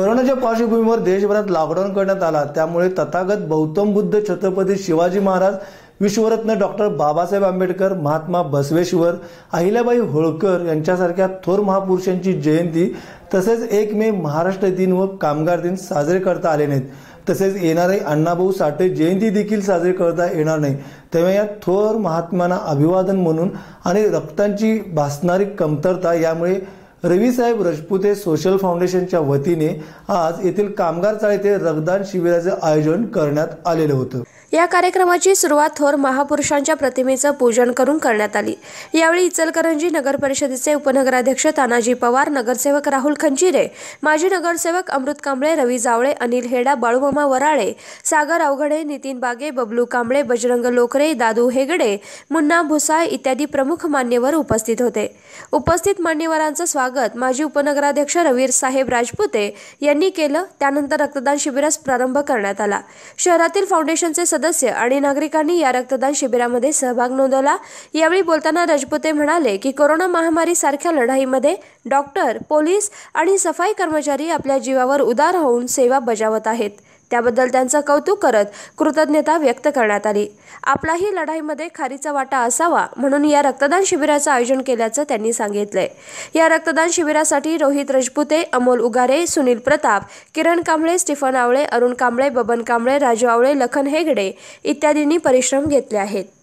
कोरोनाच्या पार्श्वभूमीवर देशभरात लॉकडाऊन करण्यात आला त्यामुळे तथागत गौतम बुद्ध छत्रपती शिवाजी महाराज विश्वरत्न डॉक्टर बाबासाहेब आंबेडकर महात्मा बसवेश्वर अहिल्याबाई होळकर यांच्यासारख्या थोर महापुरुषांची जयंती तसेच एक मे महाराष्ट्र दिन व कामगार दिन साजरे करता आले नाहीत तसेच येणारे अण्णाभाऊ साठे जयंती देखील साजरी करता येणार नाही तेव्हा या थोर महात्म्यांना अभिवादन म्हणून आणि रक्तांची भासणारी कमतरता यामुळे रवीसाहेब रजपुते सोशल फाउंडेशनच्या वतीने आज येथील कामगार चाळ येथे रक्तदान शिबिराचे आयोजन करण्यात आलेलं होतं या कार्यक्रमाची सुरुवात थोर महापुरुषांच्या प्रतिमेचं पूजन करून करण्यात आली यावेळी इचलकरंजी नगर परिषदेचे उपनगराध्यक्ष तानाजी पवार नगरसेवक राहुल खंजिरे माजी नगरसेवक अमृत कांबळे रवी जावळे अनिल हेडा बाळूमामा वराळे सागर अवघडे नितीन बागे बबलू कांबळे बजरंग लोकरे दादू हेगडे मुन्ना भुसाळ इत्यादी प्रमुख मान्यवर उपस्थित होते उपस्थित मान्यवरांचं स्वागत माजी उपनगराध्यक्ष रवीर साहेब राजपुते यांनी केलं त्यानंतर रक्तदान शिबिरास प्रारंभ करण्यात आला शहरातील फाउंडेशनचे सदस्य आणि नागरिकांनी या रक्तदान शिबिरामध्ये सहभाग नोंदवला यावेळी बोलताना राजपुते म्हणाले की कोरोना महामारीसारख्या लढाईमध्ये डॉक्टर पोलीस आणि सफाई कर्मचारी आपल्या जीवावर उदार होऊन सेवा बजावत आहेत त्याबद्दल त्यांचं कौतुक करत कृतज्ञता व्यक्त करण्यात आली आपलाही लढाईमध्ये खारीचा वाटा असावा म्हणून या रक्तदान शिबिराचं आयोजन केल्याचं त्यांनी सांगितलंय या रक्तदान शिबिरासाठी रोहित रजपुते अमोल उगारे सुनील प्रताप किरण कांबळे स्टीफन आवळे अरुण कांबळे बबन कांबळे राजू आवळे लखन हेगडे इत्यादींनी परिश्रम घेतले आहेत